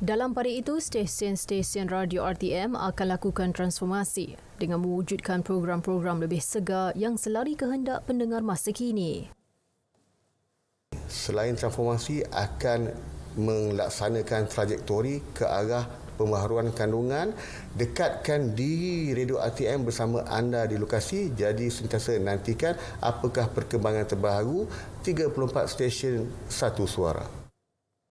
Dalam pada itu, stesen-stesen radio RTM akan lakukan transformasi dengan mewujudkan program-program lebih segar yang selari kehendak pendengar masa kini. Selain transformasi, akan melaksanakan trajektori ke arah pembaharuan kandungan, dekatkan di radio RTM bersama anda di lokasi, jadi sentiasa nantikan apakah perkembangan terbaru 34 stesen satu suara.